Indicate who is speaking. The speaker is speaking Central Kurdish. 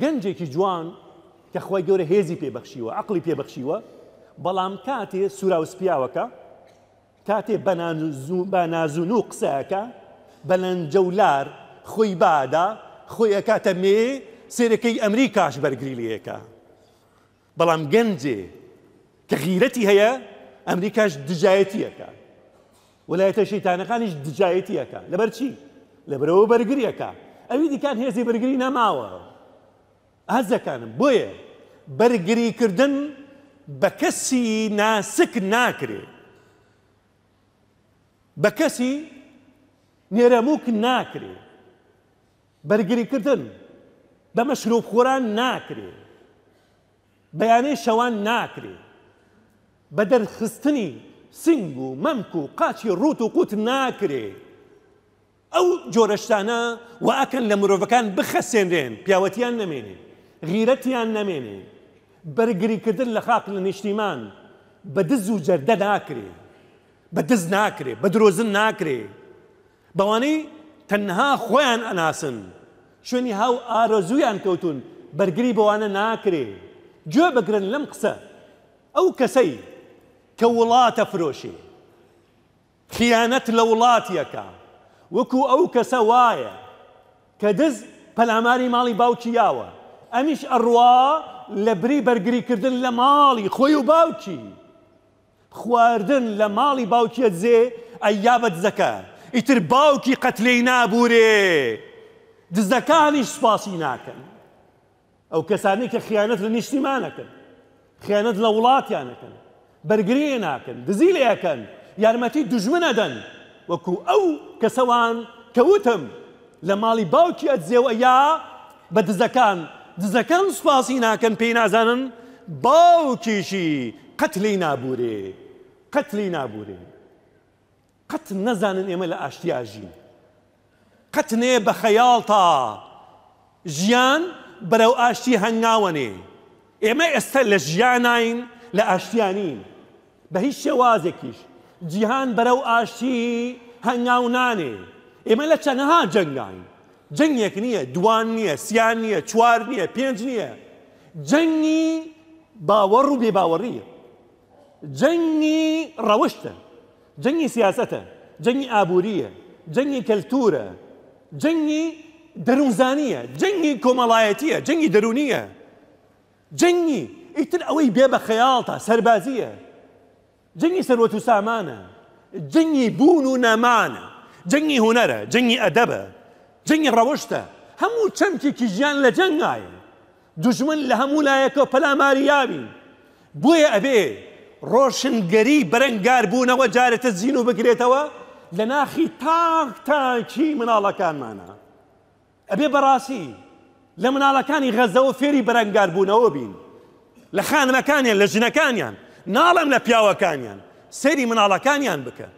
Speaker 1: گەنجێکی جوان کە خی گەورە هێزی پێبەخشیوە عقلی پێبەخشیوە بەڵام کاتێ سوراوسپیاوەکە کاتێ بە نازون و قسەکە بەلەنجەولار خۆی بادا خۆی ئەکاتە مێ سێرەکەی ئەمریکاش بەرگریلەکە بەڵام گەنجێ کە غیرەتی هەیە ئەمریکاش دژایەتیەکە وەلایەتە شەیتانەکانیش دژایەتیەکە لەبەر چی لەبەرەوە بەرگریەکە ئەوی دیکان هێزی بەرگری نەماوە هەزەکانم بۆیە بەرگریکردن بە کەسی ناسک ناکرێ بە کەسی نێرەموک ناکرێ بەرگریکردن بە مەشرۆپخۆران ناکرێ بەیانەی شەوان ناکرێ بە دەرخستنی سنگ و مەمک و قاچی ڕوت و قوت ناکرێ ئەو جۆرەشتانە و ئاکەن لە مرۆڤەکان بخەسێنرێن پیاوەتیان نەمێنێ غیرەتیان نەمێنێ بەرگریکردن لە خاق لە نیشتیمان بە دز و جەردە ناکرێ بە دز ناکرێ بە درۆزن ناکرێ بەوانەی تەنها خۆیان ئەناسن شوێنی هاو ئارۆزویان کەوتون بەرگری بەوانە ناکرێ گوێ بگرن لەم قسە ئەو کەسەی کە وڵاتە فرۆشی خیانەت لە وڵاتیەکە وەکو ئەو کەسە وایە کە دز پەلاماری ماڵی باوکی یاوە ئەمیش اروا لە بری كردن لمالي ماڵی خۆی و باوکی خواردن لە ماڵی باوکیە جێ ئەیابەت زەکە ئیتر باوکی قەتلەی نابورێ دزەکانیش سوپاسی ناکەن ئەو کەسانی خيانات خیانەت لە نیشتیمانەکەن خیانەت لە وڵاتیانەکەن بەرگریە ناکەن دزی لەکەن یارمەتی يعني دژمنەدەن وەکو ئەو کەسەوان کەوتم لە ماڵی باوکی ئەجێەوە یا بە دزەکان سوپاسی ناکەن پێی نازانن باوکیشی قەتلی نابورێ قەتلی نابورێ قەت نەزانن ئێمە لە ئاشتیاژین قەتنێ بە خەیاڵ تا ژیان بەرەو ئاشتی هەنگاوەنێ ئێمە ئێستا لە ژیانین لە ئاشتیانین بە هیچ شێوازێکیش جیهان بەرەو ئاشتی هەنگاو نانێ ئێمە لە چەنەها جەنگین جەنگێک نییە دوان نییە سیان نییە چوار نییە پێنج نییە جەنگی باوەڕ و بێ باوەڕیە جەنگی ڕەوشتە جەنگی سیاستە جەنگی ئابووریە جەنگی کەلتورە جەنگی دەروزانیە جەنگی کۆمەڵایەتیە جەنگی دەرونیە جەنگی ئیتر ئەوەی بێ بە خەیاڵتە سەربازیە جەنگی سەرۆت و سامانە جەنگی بوون و نەمانە جەنگی هوەرە جەنگی ئەدەبە جەنگی ڕەوەشتە هەموو چەمکێکی ژیان لە جەنگایە دژمن لە هەموو لایەکە پەلاماریاوین بۆیە ئەبێ ڕۆشنگەری بەرەنگار بوونەوە جارێتە زیین و بگرێتەوە لە ناخی تاک تاکی مناڵەکانمانە ئەبێ بەڕاستی لە مناڵەکانی غەزەوە فێری بەرەنگار بوونەوە بین لە خانمەکانیان لە ژنەکانیان ناڵم لە پیاوەکانیان سەری مناڵەکانیان بکە.